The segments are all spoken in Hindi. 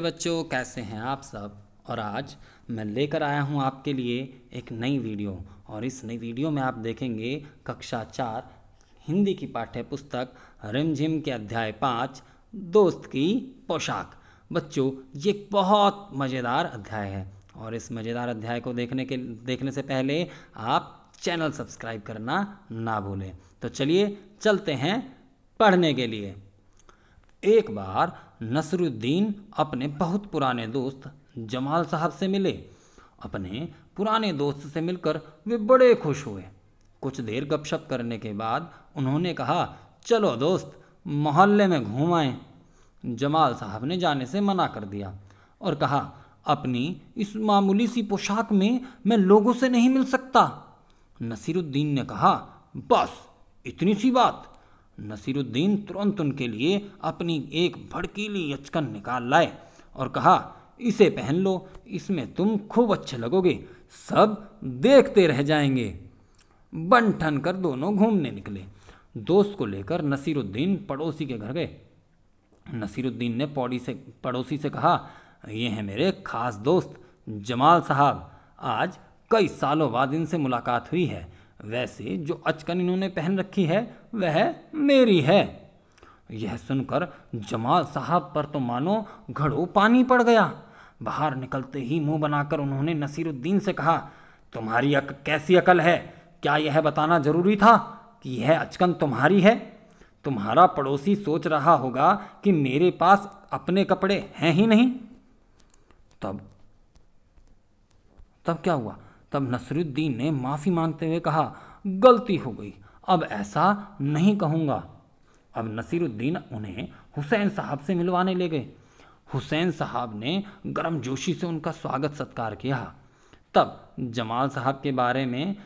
बच्चों कैसे हैं आप सब और आज मैं लेकर आया हूं आपके लिए एक नई वीडियो और इस नई वीडियो में आप देखेंगे कक्षा चार हिंदी की पाठ्य पुस्तक रिमझिम के अध्याय पाँच दोस्त की पोशाक बच्चों ये बहुत मज़ेदार अध्याय है और इस मज़ेदार अध्याय को देखने के देखने से पहले आप चैनल सब्सक्राइब करना ना भूलें तो चलिए चलते हैं पढ़ने के लिए एक बार नसरुद्दीन अपने बहुत पुराने दोस्त जमाल साहब से मिले अपने पुराने दोस्त से मिलकर वे बड़े खुश हुए कुछ देर गपशप करने के बाद उन्होंने कहा चलो दोस्त मोहल्ले में घूम आएँ जमाल साहब ने जाने से मना कर दिया और कहा अपनी इस मामूली सी पोशाक में मैं लोगों से नहीं मिल सकता नसीरुद्दीन ने कहा बस इतनी सी बात नसीरुद्दीन तुरंत उनके लिए अपनी एक भड़कीली यचकन निकाल लाए और कहा इसे पहन लो इसमें तुम खूब अच्छे लगोगे सब देखते रह जाएंगे बन ठन कर दोनों घूमने निकले दोस्त को लेकर नसीरुद्दीन पड़ोसी के घर गए नसीरुद्दीन ने पौड़ी से पड़ोसी से कहा ये हैं मेरे खास दोस्त जमाल साहब आज कई सालों बाद इनसे मुलाकात हुई है वैसे जो अचकन इन्होंने पहन रखी है वह मेरी है यह सुनकर जमाल साहब पर तो मानो घड़ो पानी पड़ गया बाहर निकलते ही मुंह बनाकर उन्होंने नसीरुद्दीन से कहा तुम्हारी अक, कैसी अकल है क्या यह बताना जरूरी था कि यह अचकन तुम्हारी है तुम्हारा पड़ोसी सोच रहा होगा कि मेरे पास अपने कपड़े हैं ही नहीं तब तब क्या हुआ तब नसरुद्दीन ने माफ़ी मांगते हुए कहा गलती हो गई अब ऐसा नहीं कहूँगा अब नसीरुद्दीन उन्हें हुसैन साहब से मिलवाने ले गए हुसैन साहब ने गर्म जोशी से उनका स्वागत सत्कार किया तब जमाल साहब के बारे में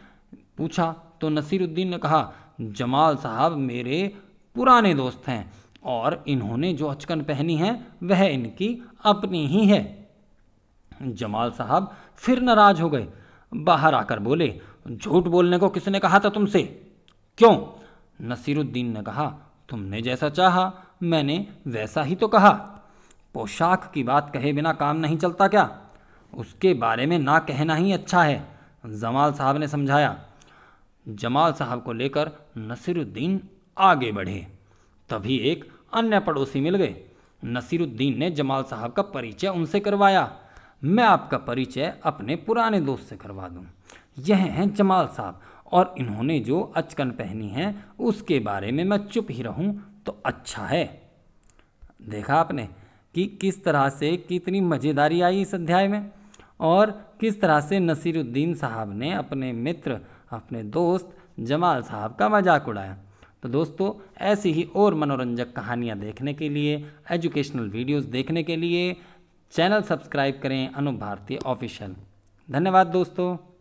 पूछा तो नसीरुद्दीन ने कहा जमाल साहब मेरे पुराने दोस्त हैं और इन्होंने जो अचकन पहनी है वह इनकी अपनी ही है जमाल साहब फिर नाराज हो गए बाहर आकर बोले झूठ बोलने को किसने कहा था तुमसे क्यों नसीरुद्दीन ने कहा तुमने जैसा चाहा मैंने वैसा ही तो कहा पोशाक की बात कहे बिना काम नहीं चलता क्या उसके बारे में ना कहना ही अच्छा है जमाल साहब ने समझाया जमाल साहब को लेकर नसीरुद्दीन आगे बढ़े तभी एक अन्य पड़ोसी मिल गए नसीरुद्दीन ने जमाल साहब का परिचय उनसे करवाया मैं आपका परिचय अपने पुराने दोस्त से करवा दूँ यह हैं जमाल साहब और इन्होंने जो अचकन पहनी है उसके बारे में मैं चुप ही रहूं तो अच्छा है देखा आपने कि किस तरह से कितनी मज़ेदारी आई इस अध्याय में और किस तरह से नसीरुद्दीन साहब ने अपने मित्र अपने दोस्त जमाल साहब का मजाक उड़ाया तो दोस्तों ऐसी ही और मनोरंजक कहानियाँ देखने के लिए एजुकेशनल वीडियोस देखने के लिए चैनल सब्सक्राइब करें अनूप भारती ऑफिशियल धन्यवाद दोस्तों